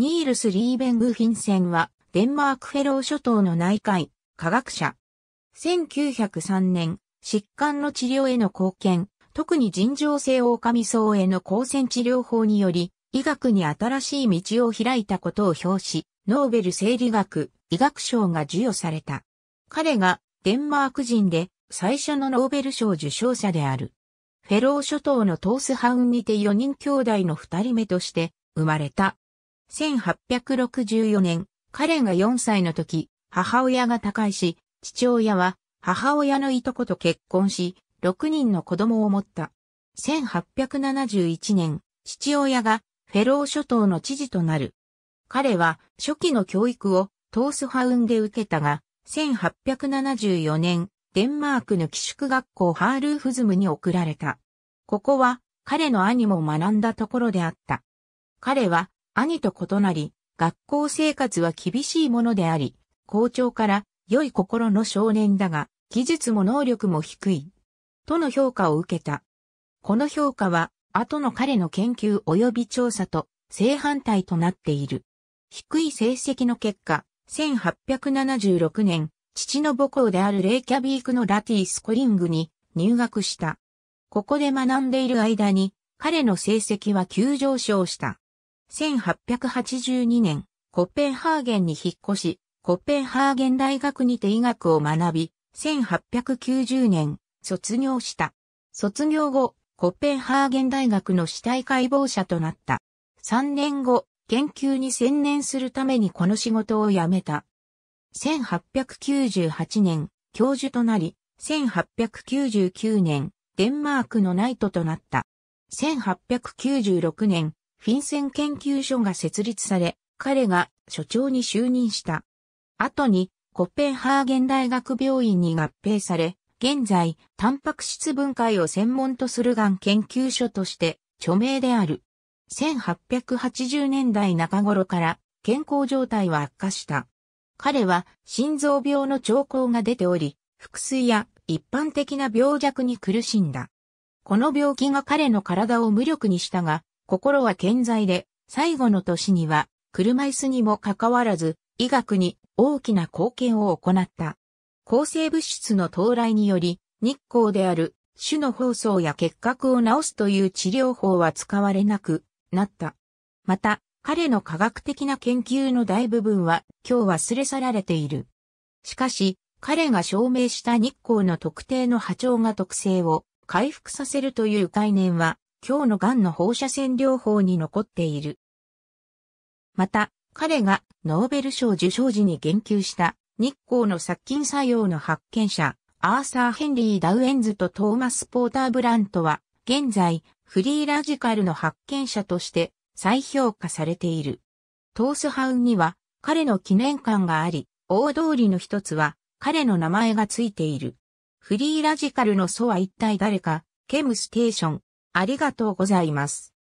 ニールス・リーベングフィンセンは、デンマークフェロー諸島の内科医、科学者。1903年、疾患の治療への貢献、特に尋常性狼草への抗戦治療法により、医学に新しい道を開いたことを表し、ノーベル生理学、医学賞が授与された。彼が、デンマーク人で、最初のノーベル賞受賞者である。フェロー諸島のトースハウンにて4人兄弟の2人目として、生まれた。1864年、彼が4歳の時、母親が他界し、父親は母親のいとこと結婚し、6人の子供を持った。1871年、父親がフェロー諸島の知事となる。彼は初期の教育をトースハウンで受けたが、1874年、デンマークの寄宿学校ハールーフズムに送られた。ここは彼の兄も学んだところであった。彼は兄と異なり、学校生活は厳しいものであり、校長から良い心の少年だが、技術も能力も低い。との評価を受けた。この評価は、後の彼の研究及び調査と正反対となっている。低い成績の結果、1876年、父の母校であるレイキャビークのラティ・スコリングに入学した。ここで学んでいる間に、彼の成績は急上昇した。1882年、コッペンハーゲンに引っ越し、コッペンハーゲン大学にて医学を学び、1890年、卒業した。卒業後、コッペンハーゲン大学の死体解剖者となった。3年後、研究に専念するためにこの仕事を辞めた。1898年、教授となり、1899年、デンマークのナイトとなった。1896年、フィンセン研究所が設立され、彼が所長に就任した。後に、コペンハーゲン大学病院に合併され、現在、タンパク質分解を専門とするがん研究所として、著名である。1880年代中頃から健康状態は悪化した。彼は心臓病の兆候が出ており、腹水や一般的な病弱に苦しんだ。この病気が彼の体を無力にしたが、心は健在で、最後の年には、車椅子にもかかわらず、医学に大きな貢献を行った。抗生物質の到来により、日光である種の包装や結核を治すという治療法は使われなくなった。また、彼の科学的な研究の大部分は今日忘れ去られている。しかし、彼が証明した日光の特定の波長が特性を回復させるという概念は今日の癌の放射線療法に残っている。また、彼がノーベル賞受賞時に言及した日光の殺菌作用の発見者、アーサー・ヘンリー・ダウエンズとトーマス・ポーター・ブラントは、現在、フリーラジカルの発見者として再評価されている。トースハウンには彼の記念館があり、大通りの一つは彼の名前がついている。フリーラジカルの祖は一体誰か、ケムステーション、ありがとうございます。